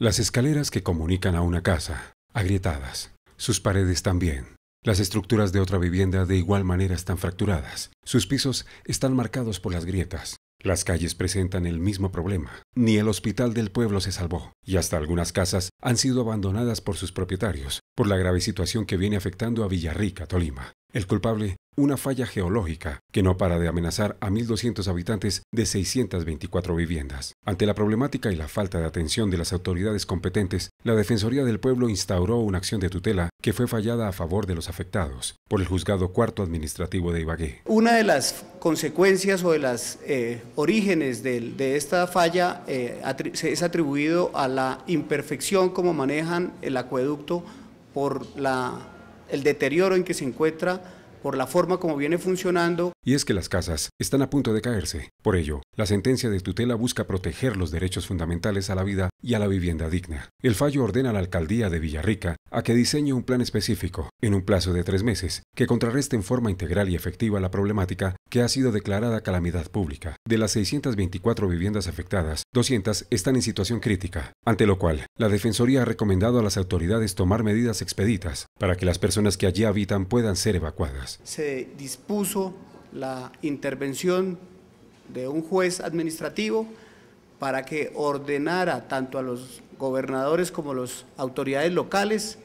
Las escaleras que comunican a una casa, agrietadas, sus paredes también. Las estructuras de otra vivienda de igual manera están fracturadas. Sus pisos están marcados por las grietas. Las calles presentan el mismo problema. Ni el hospital del pueblo se salvó, y hasta algunas casas han sido abandonadas por sus propietarios, por la grave situación que viene afectando a Villarrica, Tolima. El culpable, una falla geológica que no para de amenazar a 1.200 habitantes de 624 viviendas. Ante la problemática y la falta de atención de las autoridades competentes, la Defensoría del Pueblo instauró una acción de tutela que fue fallada a favor de los afectados por el Juzgado Cuarto Administrativo de Ibagué. Una de las consecuencias o de las eh, orígenes de, esta falla eh, es atribuido a la imperfección como manejan el acueducto por la el deterioro en que se encuentra por la forma como viene funcionando. Y es que las casas están a punto de caerse. Por ello, la sentencia de tutela busca proteger los derechos fundamentales a la vida y a la vivienda digna. El fallo ordena a la alcaldía de Villarrica a que diseñe un plan específico, en un plazo de tres meses, que contrarreste en forma integral y efectiva la problemática que ha sido declarada calamidad pública. De las 624 viviendas afectadas, 200 están en situación crítica, ante lo cual la Defensoría ha recomendado a las autoridades tomar medidas expeditas para que las personas que allí habitan puedan ser evacuadas. Se dispuso la intervención de un juez administrativo para que ordenara tanto a los gobernadores como a las autoridades locales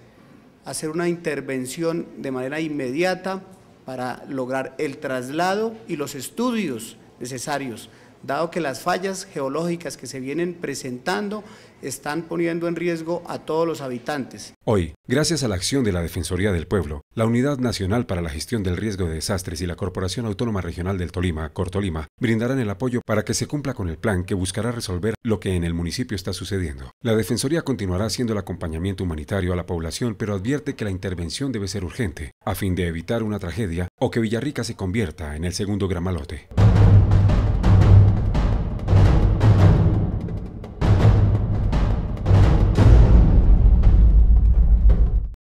hacer una intervención de manera inmediata para lograr el traslado y los estudios necesarios dado que las fallas geológicas que se vienen presentando están poniendo en riesgo a todos los habitantes. Hoy, gracias a la acción de la Defensoría del Pueblo, la Unidad Nacional para la Gestión del Riesgo de Desastres y la Corporación Autónoma Regional del Tolima, Cortolima, brindarán el apoyo para que se cumpla con el plan que buscará resolver lo que en el municipio está sucediendo. La Defensoría continuará haciendo el acompañamiento humanitario a la población, pero advierte que la intervención debe ser urgente, a fin de evitar una tragedia o que Villarrica se convierta en el segundo gramalote.